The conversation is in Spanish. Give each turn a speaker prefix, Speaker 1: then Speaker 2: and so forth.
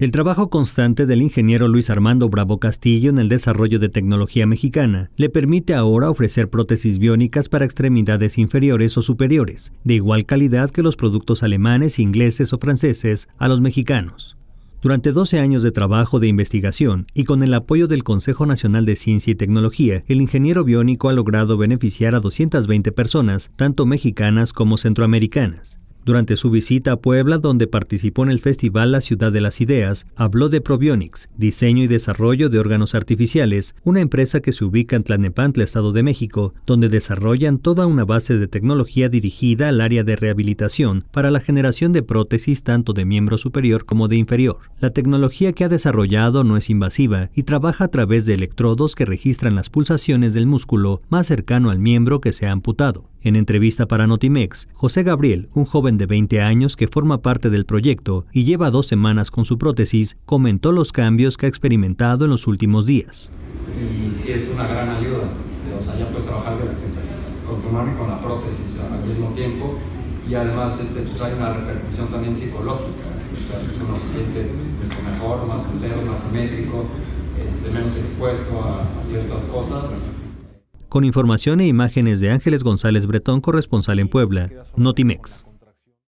Speaker 1: El trabajo constante del ingeniero Luis Armando Bravo Castillo en el desarrollo de tecnología mexicana le permite ahora ofrecer prótesis biónicas para extremidades inferiores o superiores, de igual calidad que los productos alemanes, ingleses o franceses a los mexicanos. Durante 12 años de trabajo de investigación y con el apoyo del Consejo Nacional de Ciencia y Tecnología, el ingeniero biónico ha logrado beneficiar a 220 personas, tanto mexicanas como centroamericanas. Durante su visita a Puebla, donde participó en el festival La Ciudad de las Ideas, habló de Probionics, diseño y desarrollo de órganos artificiales, una empresa que se ubica en Tlanepantla, Estado de México, donde desarrollan toda una base de tecnología dirigida al área de rehabilitación para la generación de prótesis tanto de miembro superior como de inferior. La tecnología que ha desarrollado no es invasiva y trabaja a través de electrodos que registran las pulsaciones del músculo más cercano al miembro que se ha amputado. En entrevista para Notimex, José Gabriel, un joven de 20 años que forma parte del proyecto y lleva dos semanas con su prótesis, comentó los cambios que ha experimentado en los últimos días.
Speaker 2: Y sí es una gran ayuda, o sea, ya puedes trabajar este, con tu mano y con la prótesis al mismo tiempo y además este, pues hay una repercusión también psicológica, ¿eh? o sea, pues, uno se siente este, mejor, más entero, más simétrico, este, menos expuesto a ciertas cosas
Speaker 1: con información e imágenes de Ángeles González Bretón, corresponsal en Puebla, Notimex.